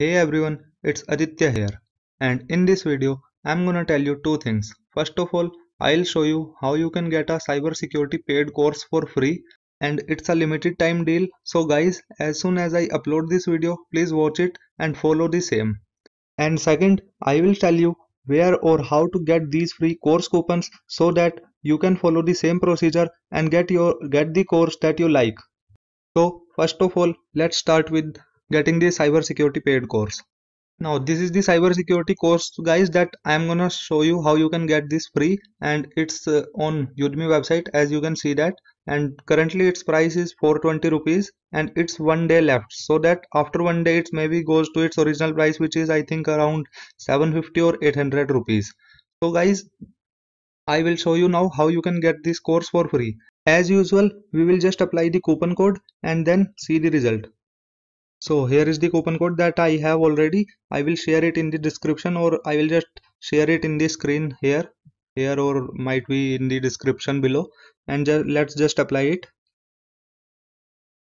Hey everyone, it's Aditya here and in this video I'm gonna tell you two things. First of all, I'll show you how you can get a cybersecurity paid course for free and it's a limited time deal. So guys, as soon as I upload this video, please watch it and follow the same. And second, I will tell you where or how to get these free course coupons so that you can follow the same procedure and get your get the course that you like. So first of all, let's start with getting the cyber security paid course now this is the cyber security course guys that i am gonna show you how you can get this free and it's uh, on udemy website as you can see that and currently its price is 420 rupees and it's one day left so that after one day it maybe goes to its original price which is i think around 750 or 800 rupees so guys i will show you now how you can get this course for free as usual we will just apply the coupon code and then see the result so here is the coupon code that i have already i will share it in the description or i will just share it in the screen here here or might be in the description below and ju let's just apply it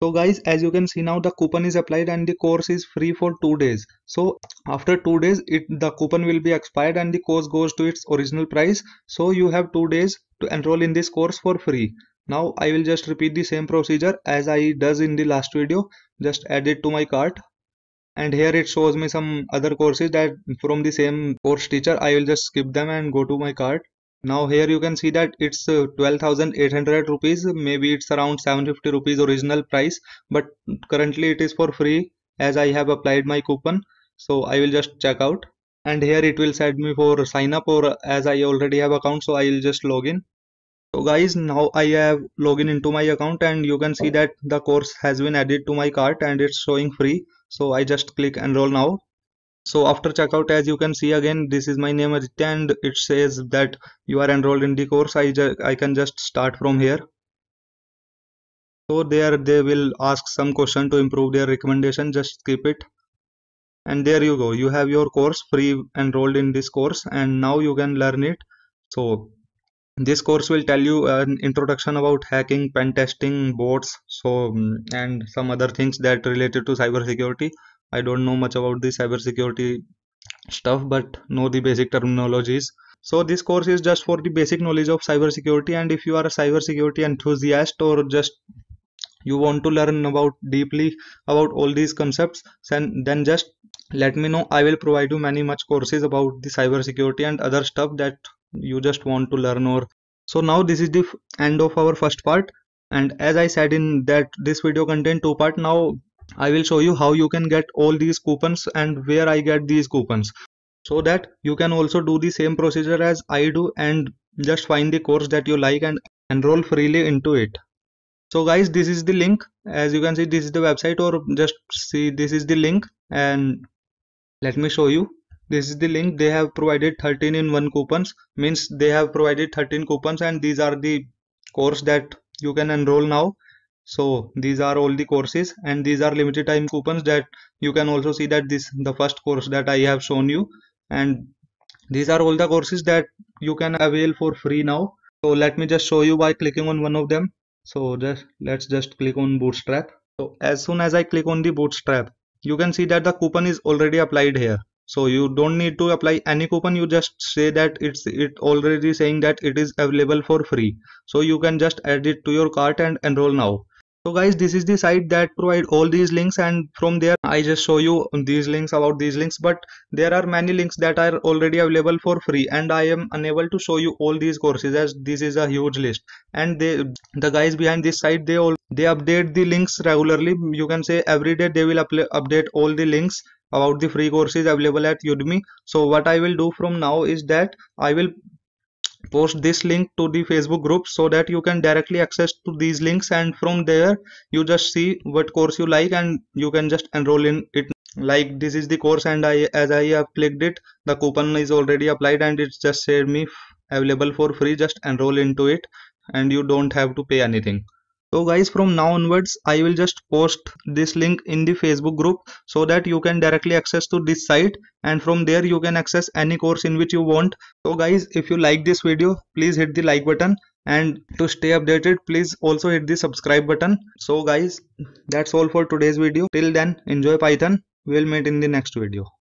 so guys as you can see now the coupon is applied and the course is free for 2 days. So after 2 days it, the coupon will be expired and the course goes to its original price. So you have 2 days to enroll in this course for free. Now I will just repeat the same procedure as I does in the last video just add it to my cart and here it shows me some other courses that from the same course teacher I will just skip them and go to my cart now here you can see that it's uh, 12800 rupees maybe it's around 750 rupees original price but currently it is for free as I have applied my coupon so I will just check out and here it will send me for sign up or as I already have account so I will just log in so guys now i have login into my account and you can see that the course has been added to my cart and it's showing free so i just click enroll now so after checkout as you can see again this is my name Aditya and it says that you are enrolled in the course i i can just start from here so there they will ask some question to improve their recommendation just skip it and there you go you have your course free enrolled in this course and now you can learn it so this course will tell you an introduction about hacking pen testing bots so mm, and some other things that related to cyber security. i don't know much about the cyber security stuff but know the basic terminologies so this course is just for the basic knowledge of cyber security. and if you are a cyber security enthusiast or just you want to learn about deeply about all these concepts then then just let me know i will provide you many much courses about the cyber security and other stuff that you just want to learn or so now this is the end of our first part and as i said in that this video contain two part now i will show you how you can get all these coupons and where i get these coupons so that you can also do the same procedure as i do and just find the course that you like and enroll freely into it so guys this is the link as you can see this is the website or just see this is the link and let me show you this is the link they have provided 13 in one coupons means they have provided 13 coupons and these are the course that you can enroll now so these are all the courses and these are limited time coupons that you can also see that this the first course that i have shown you and these are all the courses that you can avail for free now so let me just show you by clicking on one of them so just let's just click on bootstrap so as soon as i click on the bootstrap you can see that the coupon is already applied here so you don't need to apply any coupon you just say that it's it already saying that it is available for free so you can just add it to your cart and enroll now so guys this is the site that provide all these links and from there i just show you these links about these links but there are many links that are already available for free and i am unable to show you all these courses as this is a huge list and they the guys behind this site they all they update the links regularly you can say every day they will update all the links about the free courses available at udemy so what i will do from now is that i will post this link to the facebook group so that you can directly access to these links and from there you just see what course you like and you can just enroll in it like this is the course and i as i have clicked it the coupon is already applied and it's just said me available for free just enroll into it and you don't have to pay anything so guys from now onwards i will just post this link in the facebook group so that you can directly access to this site and from there you can access any course in which you want so guys if you like this video please hit the like button and to stay updated please also hit the subscribe button so guys that's all for today's video till then enjoy python we'll meet in the next video